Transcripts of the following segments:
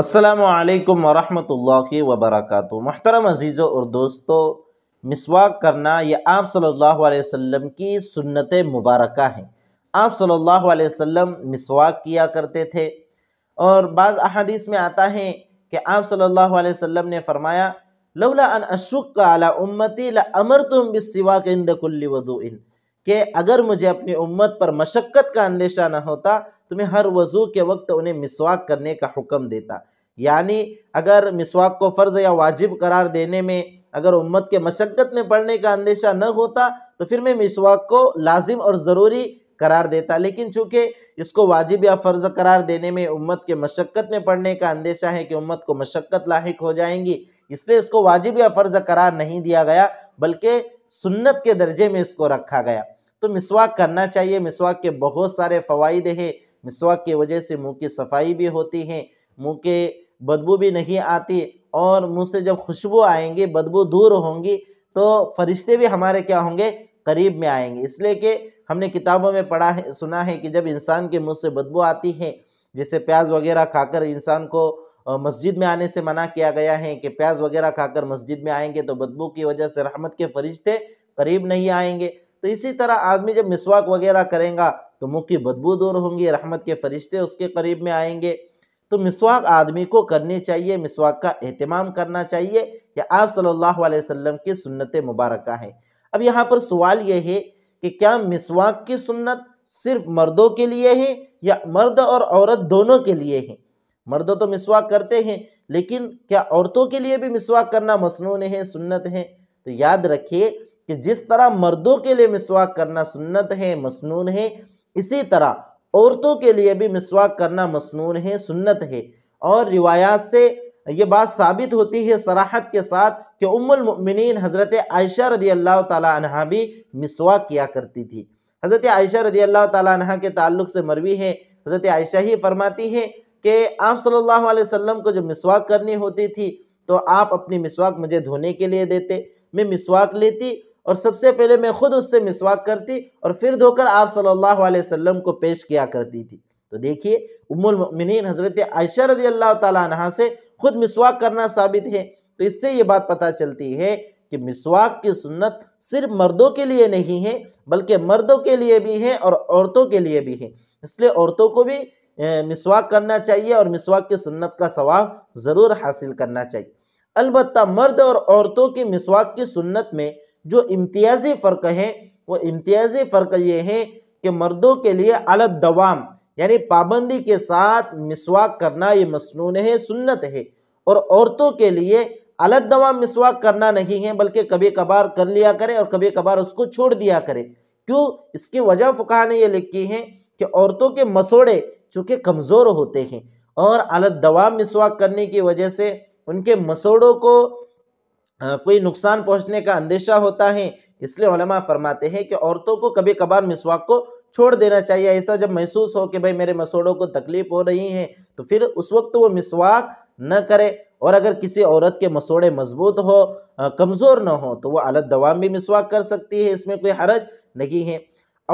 असलकम वरहमल वबरक महतरम अज़ीज़ों और दोस्तों मिसवाक करना ये आप सल्लल्लाहु अलैहि वसल्लम की सुन्नत मुबारक है आप सल्लल्लाहु अलैहि वसल्लम मिसवाक किया करते थे और बाज़ अहादीस में आता है कि आप सल्लल्लाहु अलैहि वसल्लम ने फरमाया लौला अन अशुक अला उम्मती लमर तुम बिसवाक इंदकुल्ली वदून के अगर मुझे अपनी उम्मत पर मशक्क़त का अंदेशा न होता तुम्हें हर वजू के वक्त उन्हें मिसवाक करने का हुक्म देता यानी अगर मिसवाक को फ़र्ज़ या वाजिब करार देने में अगर उम्मत के मशक्क़त में पड़ने का अंदेशा न होता तो फिर मैं मिसवाक को लाजिम और ज़रूरी करार देता लेकिन चूंकि इसको वाजिब या फ़र्ज़ करार देने में उम्मत के मशक्क़त में पड़ने का अंदेशा है कि उम्मत को मशक्क़त लाक हो जाएंगी इसलिए इसको वाजिब या फ़र्ज़ करार नहीं दिया गया बल्कि सुन्नत के दर्जे में इसको रखा गया तो मिसवाक करना चाहिए मिसवाक के बहुत सारे फ़वाद हैं मिसवाक की वजह से मुंह की सफाई भी होती है मुंह के बदबू भी नहीं आती और मुंह से जब खुशबू आएंगी बदबू दूर होंगी तो फरिश्ते भी हमारे क्या होंगे करीब में आएंगे इसलिए कि हमने किताबों में पढ़ा है सुना है कि जब इंसान के मुंह से बदबू आती है जैसे प्याज वगैरह खाकर इंसान को मस्जिद में आने से मना किया गया है कि प्याज वगैरह खाकर मस्जिद में आएंगे तो बदबू की वजह से रहमत के फरिश्ते करीब नहीं आएंगे तो इसी तरह आदमी जब मिसवाक वगैरह करेगा तो मुँह की बदबू दूर होंगी रहमत के फरिश्ते उसके करीब में आएंगे तो मिसवाक आदमी को करनी चाहिए मिसवाक का अहतमाम करना चाहिए यह आप सल्लल्लाहु अलैहि वसल्लम की सुन्नत मुबारक है अब यहाँ पर सवाल यह है कि क्या मिसवाक की सुन्नत सिर्फ मर्दों के लिए है या मर्द और औरत दोनों के लिए है मर्द तो मिसवाक करते हैं लेकिन क्या औरतों के लिए भी मिसवाक करना मसनून है सुन्नत है तो याद रखिए कि जिस तरह मर्दों के लिए मिसवाक करना सुन्नत है मसनून है इसी तरह औरतों के लिए भी मिसवाक करना मसनून है सुन्नत है और रिवायात से ये बात साबित होती है सराहत के साथ कि उम्मिन हज़रत आयशा रदी अल्लाह तहा भी मिसवाक किया करती थी हज़रत आयशा रदी अल्लाह तहा के ताल्लुक से मरवी है हज़रत आयशा ही फरमाती हैं कि आप सल्लल्लाहु अलैहि वसल्लम को जो मिसवाक करनी होती थी तो आप अपनी मिसवाक मुझे धोने के लिए देते मैं मिसवाक लेती और सबसे पहले मैं खुद उससे मिसवाक करती और फिर धोकर आप सल्लल्लाहु अलैहि वसल्लम को पेश किया करती थी तो देखिए उम्मिन हज़रत आयशा रजी अल्लाह तह से खुद मिसवाक करना साबित है तो इससे ये बात पता चलती है कि मिसवाक की सुन्नत सिर्फ मर्दों के लिए नहीं है बल्कि मर्दों के लिए भी है और औरतों के लिए भी है इसलिए औरतों को भी मिसवाक करना चाहिए और मिसवाक की सुन्नत का सवाब ज़रूर हासिल करना चाहिए अलबत्त मर्द और औरतों की मिसवाक की सुन्नत में जो इम्तियाजी फ़र्क है वो इम्तियाजी फ़र्क ये है कि मर्दों के लिए अलग दवाम यानी पाबंदी के साथ मिसवाक करना ये मसनून है सुन्नत है और औरतों के लिए अलग दवा मिसवाक करना नहीं है बल्कि कभी कभार कर लिया करे और कभी कभार उसको छोड़ दिया करे क्यों इसकी वजह फुका ने यह लिखी है कि औरतों के मसोड़े चूँकि कमज़ोर होते हैं और अलग दवा मिसवाक करने की वजह से उनके मसोड़ों को कोई नुकसान पहुंचने का अंदेशा होता है इसलिए उलमा फरमाते हैं कि औरतों को कभी कभार मिसवाक को छोड़ देना चाहिए ऐसा जब महसूस हो कि भाई मेरे मसोड़ों को तकलीफ हो रही है तो फिर उस वक्त वो मिसवाक न करे और अगर किसी औरत के मसोड़े मजबूत हो कमज़ोर न हो तो वो अलग दवा भी मिसवाक कर सकती है इसमें कोई हरज नहीं है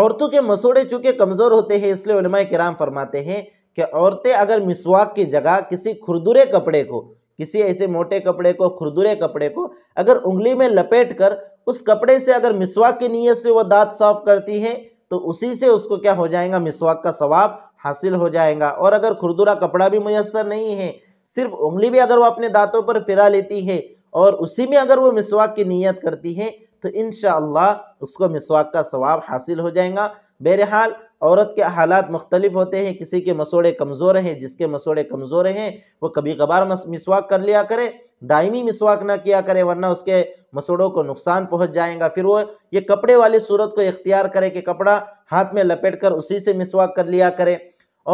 औरतों के मसोड़े चूँकि कमज़ोर होते हैं इसलिए उलमा कराम फरमाते हैं कि औरतें अगर मिसवाक की जगह किसी खुरदुरे कपड़े को किसी ऐसे मोटे कपड़े को खुरदुरे कपड़े को अगर उंगली में लपेट कर उस कपड़े से अगर मिसवाक की नीयत से वो दांत साफ करती है तो उसी से उसको क्या हो जाएगा मिसवाक का सवाब हासिल हो जाएगा और अगर खुरदुरा कपड़ा भी मुयसर नहीं है सिर्फ उंगली भी अगर वो अपने दांतों पर फिरा लेती है और उसी में अगर वो मिसवाक की नीयत करती है तो इन उसको मिसवाक का सवाब हासिल हो जाएगा बहरहाल औरत के हालात मुख्तलिफ होते हैं किसी के मसोड़े कमज़ोर हैं जिसके मसोड़े कमज़ोर हैं वो कभी कभार मिसवाक कर लिया करे दायमी मिसवाक ना किया करे वरना उसके मसोड़ों को नुकसान पहुंच जाएगा फिर वो ये कपड़े वाली सूरत को इख्तियार करे कि कपड़ा हाथ में लपेट कर उसी से मिसवाक कर लिया करे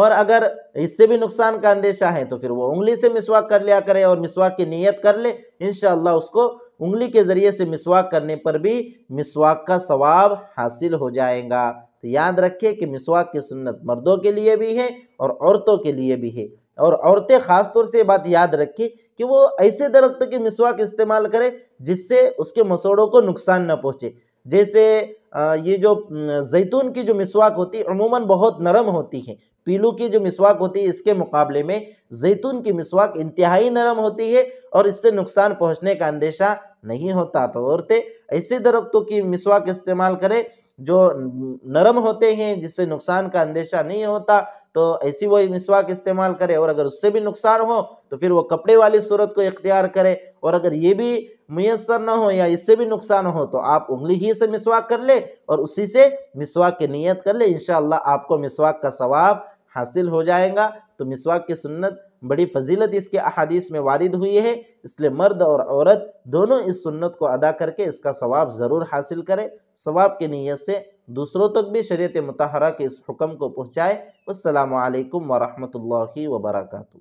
और अगर इससे भी नुकसान का अंदेशा है तो फिर वो उंगली से मिसवाक कर लिया करे और मिसवाक की नीयत कर ले इन उसको उंगली के ज़रिए से मिसवाक करने पर भी मिसवाक का सवाब हासिल हो जाएगा तो याद रखिए कि मिसवाक की सुन्नत मर्दों के लिए भी है और औरतों के लिए भी है और औरतें ख़ास तौर से बात याद रखें कि वो ऐसे दरख्त की मिसवाक इस्तेमाल करें जिससे उसके मसौड़ों को नुकसान न पहुँचे जैसे ये जो जैतून की जो मिसवाक होती है अमूमन बहुत नरम होती है पीलू की जो मिसवाक होती है इसके मुकाबले में जैतून की मिसवाक इंतहाई नरम होती है और इससे नुकसान पहुंचने का अंदेशा नहीं होता तो औरतें ऐसे दरख्तों की मिसवाक इस्तेमाल करें जो नरम होते हैं जिससे नुकसान का अंदेशा नहीं होता तो ऐसी वो मिसवाक इस्तेमाल करे और अगर उससे भी नुकसान हो तो फिर वो कपड़े वाली सूरत को इख्तियार करे और अगर ये भी मैसर ना हो या इससे भी नुकसान हो तो आप उंगली ही से मिसवाक कर ले और उसी से मिसवाक की नीयत कर ले इन आपको मिसवाक का सवाब हासिल हो जाएगा तो मिसवाक की सुन्नत बड़ी फजीलत इसके अहादीस में वारिद हुई है इसलिए मर्द और औरत दोनों इस सुन्नत को अदा करके इसका सवाब ज़रूर हासिल करें सवाब की नीयत से दूसरों तक भी शरीत मतहरा के इस हुक्म को पहुँचाए असलकम वरहमल वर्का